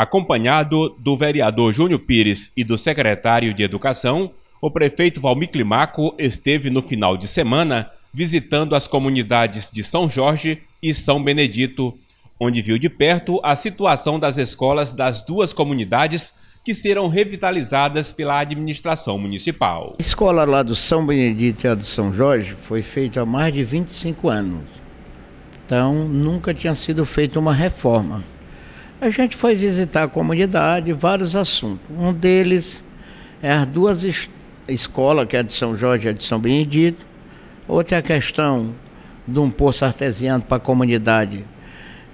Acompanhado do vereador Júnior Pires e do secretário de Educação, o prefeito Valmir Climaco esteve no final de semana visitando as comunidades de São Jorge e São Benedito, onde viu de perto a situação das escolas das duas comunidades que serão revitalizadas pela administração municipal. A escola lá do São Benedito e a do São Jorge foi feita há mais de 25 anos. Então, nunca tinha sido feita uma reforma. A gente foi visitar a comunidade, vários assuntos. Um deles é as duas es escolas, que é a de São Jorge e a de São Benedito. Outra é a questão de um poço artesiano para a comunidade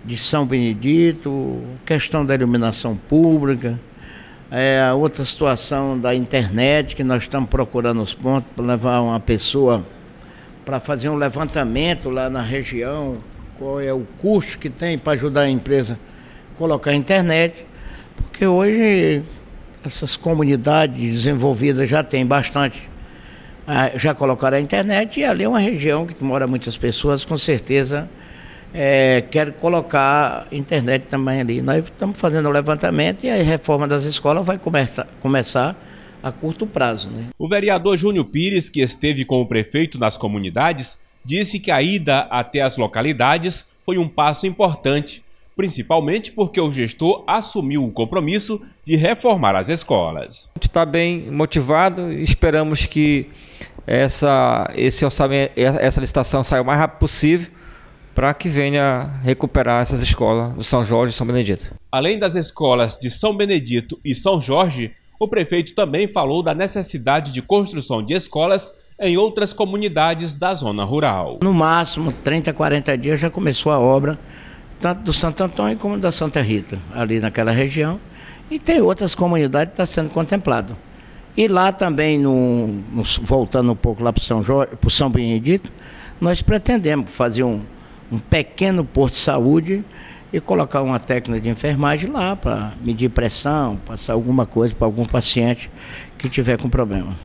de São Benedito, questão da iluminação pública, é, outra situação da internet, que nós estamos procurando os pontos para levar uma pessoa para fazer um levantamento lá na região, qual é o custo que tem para ajudar a empresa colocar a internet, porque hoje essas comunidades desenvolvidas já tem bastante, ah, já colocaram a internet e ali é uma região que mora muitas pessoas, com certeza é, quer colocar internet também ali. Nós estamos fazendo o levantamento e a reforma das escolas vai começar, começar a curto prazo. Né? O vereador Júnior Pires, que esteve com o prefeito nas comunidades, disse que a ida até as localidades foi um passo importante principalmente porque o gestor assumiu o compromisso de reformar as escolas. A gente está bem motivado e esperamos que essa, esse orçamento, essa licitação saia o mais rápido possível para que venha recuperar essas escolas do São Jorge e São Benedito. Além das escolas de São Benedito e São Jorge, o prefeito também falou da necessidade de construção de escolas em outras comunidades da zona rural. No máximo 30, 40 dias já começou a obra tanto do Santo Antônio como da Santa Rita, ali naquela região. E tem outras comunidades que estão tá sendo contemplado. E lá também, no, no, voltando um pouco lá para São, Jorge, para São Benedito, nós pretendemos fazer um, um pequeno posto de saúde e colocar uma técnica de enfermagem lá para medir pressão, passar alguma coisa para algum paciente que tiver com problema.